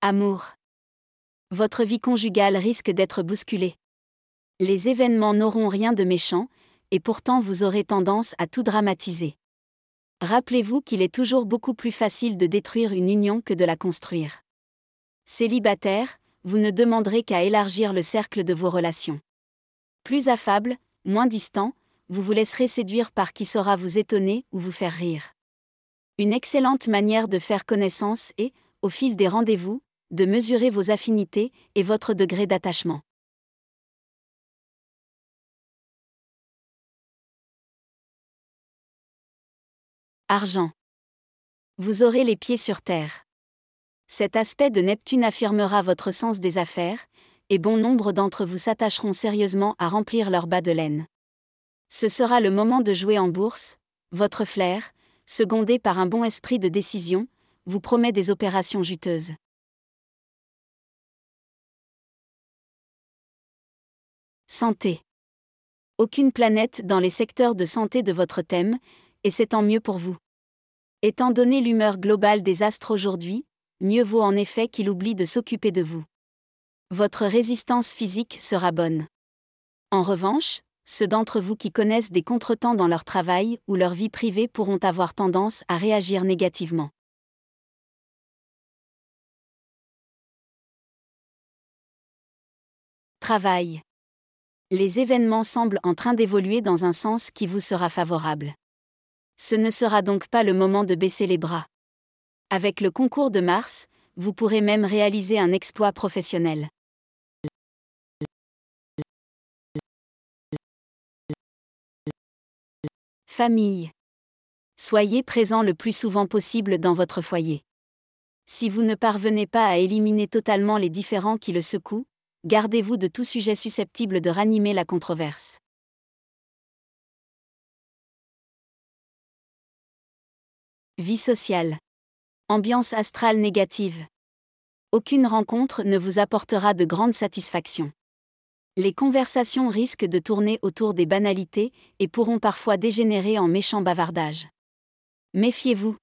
Amour. Votre vie conjugale risque d'être bousculée. Les événements n'auront rien de méchant, et pourtant vous aurez tendance à tout dramatiser. Rappelez-vous qu'il est toujours beaucoup plus facile de détruire une union que de la construire. Célibataire, vous ne demanderez qu'à élargir le cercle de vos relations. Plus affable, moins distant, vous vous laisserez séduire par qui saura vous étonner ou vous faire rire. Une excellente manière de faire connaissance est, au fil des rendez-vous, de mesurer vos affinités et votre degré d'attachement. Argent. Vous aurez les pieds sur terre. Cet aspect de Neptune affirmera votre sens des affaires, et bon nombre d'entre vous s'attacheront sérieusement à remplir leur bas de laine. Ce sera le moment de jouer en bourse, votre flair, secondé par un bon esprit de décision, vous promet des opérations juteuses. Santé. Aucune planète dans les secteurs de santé de votre thème, et c'est tant mieux pour vous. Étant donné l'humeur globale des astres aujourd'hui, mieux vaut en effet qu'il oublie de s'occuper de vous. Votre résistance physique sera bonne. En revanche, ceux d'entre vous qui connaissent des contretemps dans leur travail ou leur vie privée pourront avoir tendance à réagir négativement. Travail les événements semblent en train d'évoluer dans un sens qui vous sera favorable. Ce ne sera donc pas le moment de baisser les bras. Avec le concours de Mars, vous pourrez même réaliser un exploit professionnel. Famille. Soyez présent le plus souvent possible dans votre foyer. Si vous ne parvenez pas à éliminer totalement les différends qui le secouent, gardez-vous de tout sujet susceptible de ranimer la controverse. Vie sociale. Ambiance astrale négative. Aucune rencontre ne vous apportera de grande satisfaction. Les conversations risquent de tourner autour des banalités et pourront parfois dégénérer en méchant bavardage. Méfiez-vous.